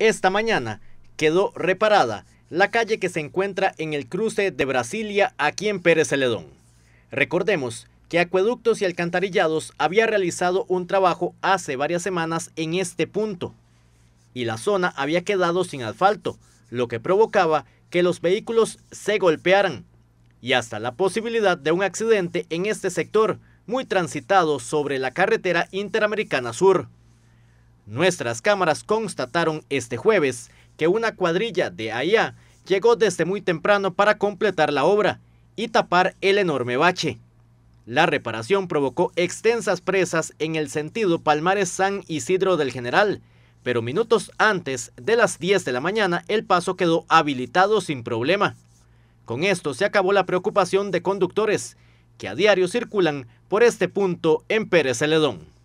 Esta mañana quedó reparada la calle que se encuentra en el cruce de Brasilia aquí en Pérez Celedón. Recordemos que Acueductos y Alcantarillados había realizado un trabajo hace varias semanas en este punto y la zona había quedado sin asfalto, lo que provocaba que los vehículos se golpearan y hasta la posibilidad de un accidente en este sector muy transitado sobre la carretera Interamericana Sur. Nuestras cámaras constataron este jueves que una cuadrilla de allá llegó desde muy temprano para completar la obra y tapar el enorme bache. La reparación provocó extensas presas en el sentido Palmares San Isidro del General, pero minutos antes de las 10 de la mañana el paso quedó habilitado sin problema. Con esto se acabó la preocupación de conductores que a diario circulan por este punto en Pérez Celedón.